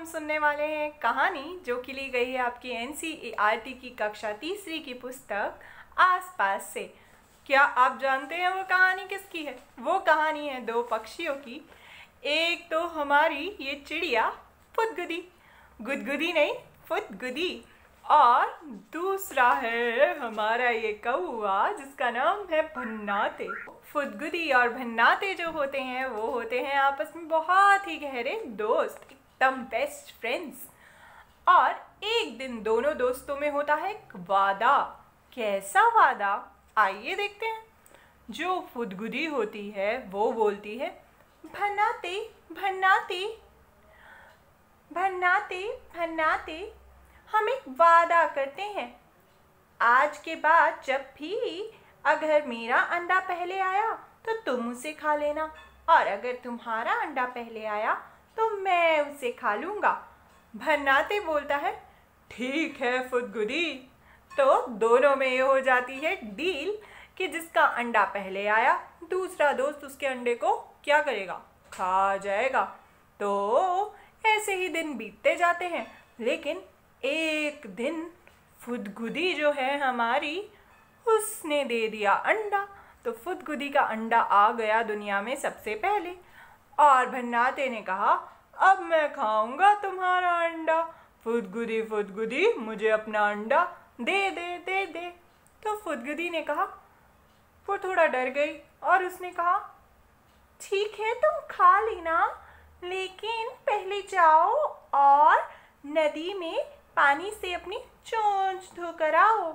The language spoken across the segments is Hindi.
हम सुनने वाले हैं कहानी जो कि ली गई है आपकी एन e की कक्षा तीसरी की पुस्तक आसपास से क्या आप जानते हैं वो कहानी किसकी है वो कहानी है दो पक्षियों की एक तो हमारी ये चिड़िया फुदगुदी गुदगुदी नहीं फुदगुदी और दूसरा है हमारा ये कौआ जिसका नाम है भन्नाते फुदगुदी और भन्नाते जो होते हैं वो होते हैं आपस में बहुत ही गहरे दोस्त एकदम बेस्ट फ्रेंड्स और एक दिन दोनों दोस्तों में होता है एक वादा कैसा वादा आइए देखते हैं जो फुदगुदी होती है वो बोलती है भन्नाते भन्नाते भन्नाते भन्नाते हम एक वादा करते हैं आज के बाद जब भी अगर मेरा अंडा पहले आया तो तुम उसे खा लेना और अगर तुम्हारा अंडा पहले आया तो मैं उसे खा लूँगा भन्नाते बोलता है ठीक है फुदगुदी तो दोनों में ये हो जाती है डील कि जिसका अंडा पहले आया दूसरा दोस्त उसके अंडे को क्या करेगा खा जाएगा तो ऐसे ही दिन बीतते जाते हैं लेकिन एक दिन फुदगुदी जो है हमारी उसने दे दिया अंडा तो फुदगुदी का अंडा आ गया दुनिया में सबसे पहले और भन्नाते ने कहा अब मैं खाऊंगा तुम्हारा अंडा फुदगुदी फुदगुदी मुझे अपना अंडा दे दे दे दे तो फुदगुदी ने कहा वो थोड़ा डर गई और उसने कहा ठीक है तुम खा लेना लेकिन पहले जाओ और नदी में पानी से अपनी चोंच धोकर आओ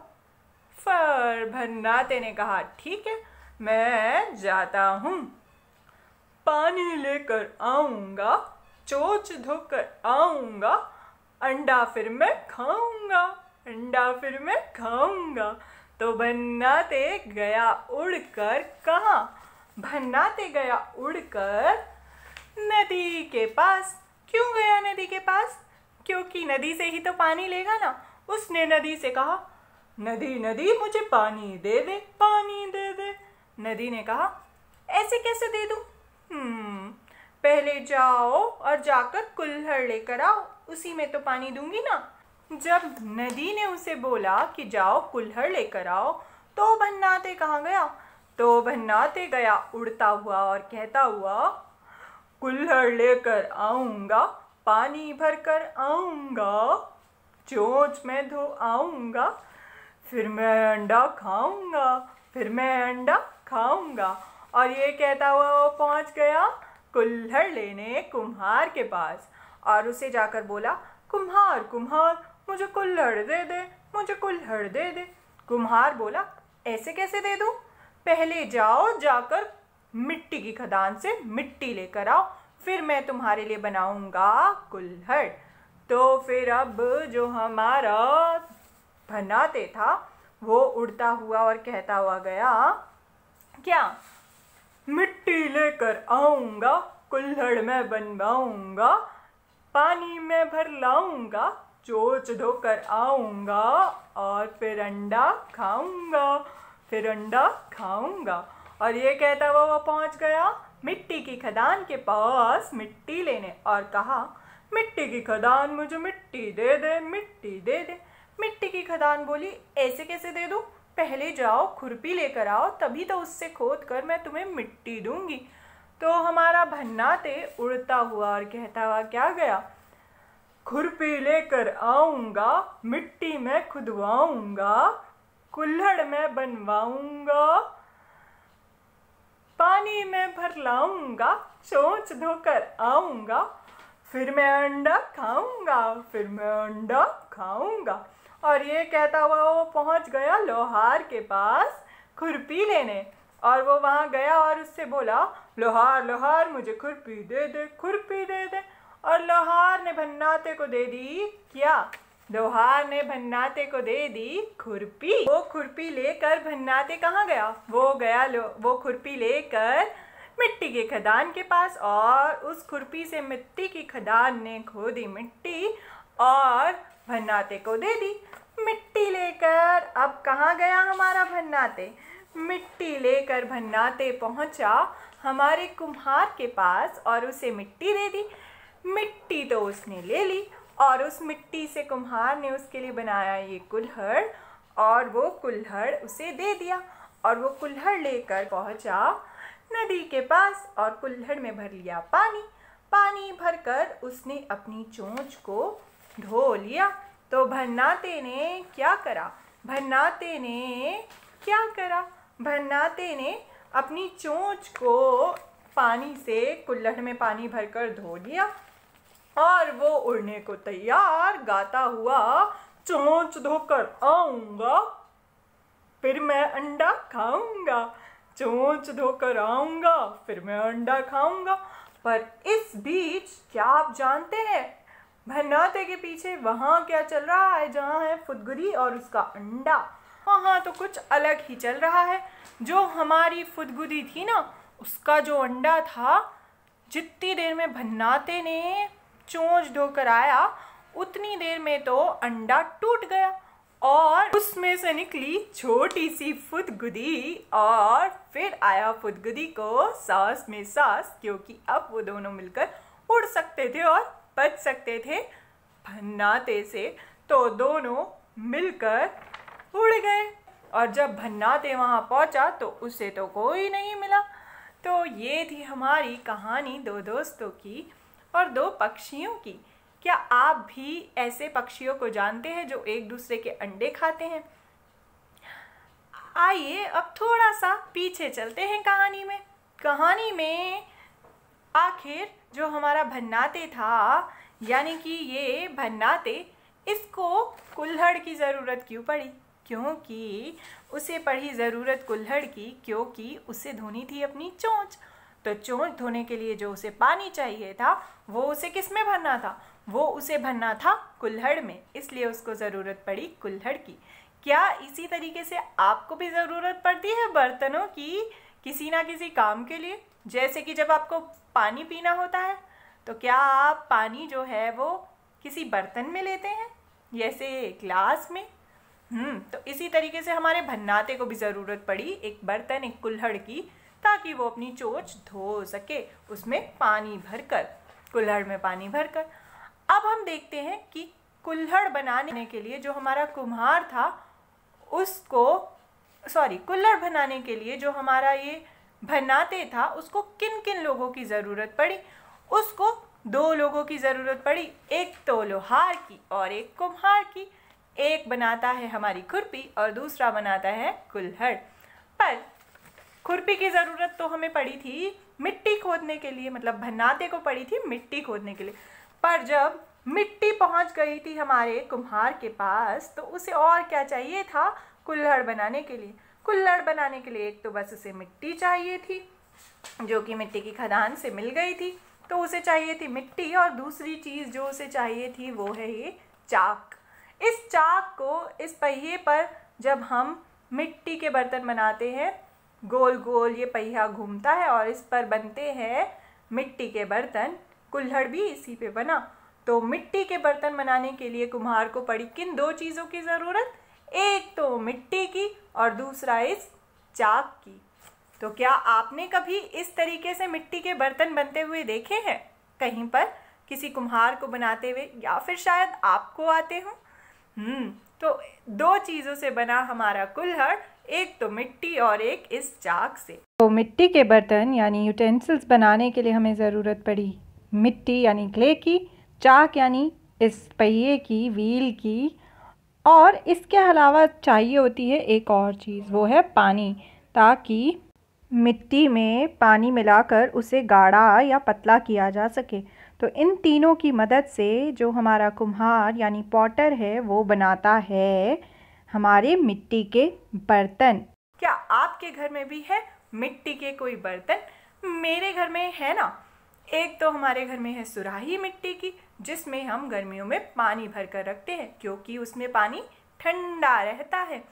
फर भन्नाते ने कहा ठीक है मैं जाता हूँ पानी लेकर आऊंगा चोच धोकर आऊंगा अंडा फिर मैं खाऊंगा अंडा फिर मैं खाऊंगा तो भन्नाते गया उड़कर कहाँ भन्नाते गया उड़कर नदी के पास क्यों गया नदी के पास क्योंकि नदी से ही तो पानी लेगा ना उसने नदी से कहा नदी नदी मुझे पानी दे दे पानी दे दे नदी ने कहा ऐसे कैसे दे दूँ हम्म, पहले जाओ और जाकर कुल्हड़ लेकर आओ उसी में तो पानी दूंगी ना जब नदी ने उसे बोला कि जाओ कुल्हड़ लेकर आओ तो भन्नाते कहाँ गया तो भन्नाते गया उड़ता हुआ और कहता हुआ कुल्हड़ लेकर आऊंगा पानी भर कर आऊंगा चोच में धो आऊंगा फिर मैं अंडा खाऊंगा फिर मैं अंडा खाऊंगा और ये कहता हुआ वो पहुंच गया कुल्हड़ लेने कुम्हार के पास और उसे जाकर बोला कुम्हार कुम्हार मुझे कुल्हड़ दे दे मुझे कुल्हड़ दे दे कुम्हार बोला ऐसे कैसे दे दूँ पहले जाओ जाकर मिट्टी की खदान से मिट्टी लेकर आओ फिर मैं तुम्हारे लिए बनाऊंगा कुल्हड़ तो फिर अब जो हमारा भनाते था वो उड़ता हुआ और कहता हुआ गया क्या मिट्टी लेकर आऊँगा कुल्हड़ में बनवाऊँगा पानी में भर लाऊँगा चोच धोकर आऊँगा और फिर अंडा खाऊँगा फिर अंडा खाऊँगा और ये कहता हुआ वह पहुँच गया मिट्टी की खदान के पास मिट्टी लेने और कहा मिट्टी की खदान मुझे मिट्टी दे दे मिट्टी दे दे मिट्टी की खदान बोली ऐसे कैसे दे दूँ पहले जाओ खुरपी लेकर आओ तभी तो उससे खोद कर मैं तुम्हें मिट्टी दूंगी तो हमारा भन्नाते उड़ता हुआ और कहता हुआ क्या गया खुरपी लेकर आऊंगा मिट्टी में खुदवाऊंगा कुल्हड़ में बनवाऊंगा पानी में भर लाऊंगा चोंच धोकर आऊंगा फिर मैं अंडा खाऊंगा फिर मैं अंडा खाऊंगा और ये कहता हुआ वो पहुंच गया लोहार के पास खुरपी लेने और वो वहाँ गया और उससे बोला लोहार लोहार मुझे खुरपी दे दे खुरपी दे दे और लोहार ने भन्नाते को दे दी क्या लोहार ने भन्नाते को दे दी खुरपी वो खुरपी लेकर भन्नाते कहाँ गया वो गया लो वो खुरपी लेकर मिट्टी के खदान के पास और उस खुरपी से मिट्टी की खदान ने खोदी मिट्टी और भन्नाते को दे दी मिट्टी लेकर अब कहाँ गया हमारा भन्नाते मिट्टी लेकर भन्नाते पहुँचा हमारे कुम्हार के पास और उसे मिट्टी दे दी मिट्टी तो उसने ले ली और उस मिट्टी से कुम्हार ने उसके लिए बनाया ये कुल्हड़ और वो कुल्हड़ उसे दे दिया और वो कुल्हड़ लेकर पहुंचा नदी के पास और कुल्हड़ में भर लिया पानी पानी भरकर उसने अपनी चोंच को ढो लिया तो भन्नाते ने क्या करा भन्नाते ने क्या करा भन्नाते ने अपनी चोंच को पानी से कुल्हड़ में पानी भरकर धो लिया और वो उड़ने को तैयार गाता हुआ चोंच धोकर आऊंगा फिर मैं अंडा खाऊंगा चोंच धोकर आऊंगा फिर मैं अंडा खाऊंगा पर इस बीच क्या आप जानते हैं भन्नाते के पीछे वहाँ क्या चल रहा है जहाँ है फुदगुरी और उसका अंडा हाँ तो कुछ अलग ही चल रहा है जो हमारी फुदगुदी थी ना उसका जो अंडा था जितनी देर में भन्नाते ने चोंच धोकर आया उतनी देर में तो अंडा टूट गया और उसमें से निकली छोटी सी फुदगुदी और फिर आया फुदगुदी को सास में सास क्योंकि अब वो दोनों मिलकर उड़ सकते थे और बच सकते थे भन्नाते से तो दोनों मिलकर उड़ गए और जब भन्नाते वहाँ पहुँचा तो उसे तो कोई नहीं मिला तो ये थी हमारी कहानी दो दोस्तों की और दो पक्षियों की क्या आप भी ऐसे पक्षियों को जानते हैं जो एक दूसरे के अंडे खाते हैं आइए अब थोड़ा सा पीछे चलते हैं कहानी में कहानी में आखिर जो हमारा भन्नाते था यानी कि ये भन्नाते इसको कुल्हड़ की ज़रूरत क्यों पड़ी क्योंकि उसे पड़ी ज़रूरत कुल्हड़ की क्योंकि उसे धोनी थी अपनी चोंच तो चोंच धोने के लिए जो उसे पानी चाहिए था वो उसे किस में भरना था वो उसे भरना था कुल्हड़ में इसलिए उसको ज़रूरत पड़ी कुल्हड़ की क्या इसी तरीके से आपको भी ज़रूरत पड़ती है बर्तनों की किसी ना किसी काम के लिए जैसे कि जब आपको पानी पीना होता है तो क्या आप पानी जो है वो किसी बर्तन में लेते हैं जैसे ग्लास में हम्म, तो इसी तरीके से हमारे भन्नाते को भी ज़रूरत पड़ी एक बर्तन एक कुल्हड़ की ताकि वो अपनी चोच धो सके उसमें पानी भरकर कुल्हड़ में पानी भरकर अब हम देखते हैं कि कुल्हड़ बनाने के लिए जो हमारा कुम्हार था उसको सॉरी कुल्हड़ बनाने के लिए जो हमारा ये भन्नाते था उसको किन किन लोगों की ज़रूरत पड़ी उसको दो लोगों की ज़रूरत पड़ी एक तो लोहार की और एक कुम्हार की एक बनाता है हमारी खुरपी और दूसरा बनाता है कुल्हड़ पर खुरपी की ज़रूरत तो हमें पड़ी थी मिट्टी खोदने के लिए मतलब भनाते को पड़ी थी मिट्टी खोदने के लिए पर जब मिट्टी पहुंच गई थी हमारे कुम्हार के पास तो उसे और क्या चाहिए था कुल्हड़ बनाने के लिए कुल्लड़ बनाने के लिए एक तो बस उसे मिट्टी चाहिए थी जो कि मिट्टी की खदान से मिल गई थी तो उसे चाहिए थी मिट्टी और दूसरी चीज़ जो उसे चाहिए थी वो है ये चाक इस चाक को इस पहिए पर जब हम मिट्टी के बर्तन बनाते हैं गोल गोल ये पहिया घूमता है और इस पर बनते हैं मिट्टी के बर्तन कुल्हड़ भी इसी पे बना तो मिट्टी के बर्तन बनाने के लिए कुम्हार को पड़ी किन दो चीज़ों की ज़रूरत एक तो मिट्टी की और दूसरा इस चाक की तो क्या आपने कभी इस तरीके से मिट्टी के बर्तन बनते हुए देखे हैं कहीं पर किसी कुम्हार को बनाते हुए या फिर शायद आपको आते हों हम्म, तो दो चीज़ों से बना हमारा कुल्हड़ एक तो मिट्टी और एक इस चाक से तो मिट्टी के बर्तन यानी यूटेंसिल्स बनाने के लिए हमें ज़रूरत पड़ी मिट्टी यानी क्ले की चाक यानी इस पहिए की व्हील की और इसके अलावा चाहिए होती है एक और चीज़ वो है पानी ताकि मिट्टी में पानी मिलाकर उसे गाढ़ा या पतला किया जा सके तो इन तीनों की मदद से जो हमारा कुम्हार यानी पॉटर है वो बनाता है हमारे मिट्टी के बर्तन क्या आपके घर में भी है मिट्टी के कोई बर्तन मेरे घर में है ना एक तो हमारे घर में है सुराही मिट्टी की जिसमें हम गर्मियों में पानी भर कर रखते हैं क्योंकि उसमें पानी ठंडा रहता है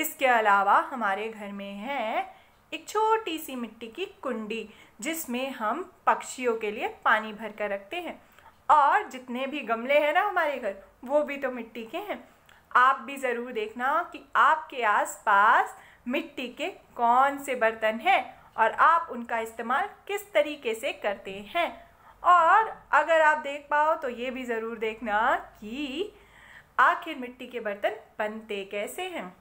इसके अलावा हमारे घर में है एक छोटी सी मिट्टी की कुंडी जिसमें हम पक्षियों के लिए पानी भर कर रखते हैं और जितने भी गमले हैं ना हमारे घर वो भी तो मिट्टी के हैं आप भी ज़रूर देखना कि आपके आसपास मिट्टी के कौन से बर्तन हैं और आप उनका इस्तेमाल किस तरीके से करते हैं और अगर आप देख पाओ तो ये भी ज़रूर देखना कि आखिर मिट्टी के बर्तन बनते कैसे हैं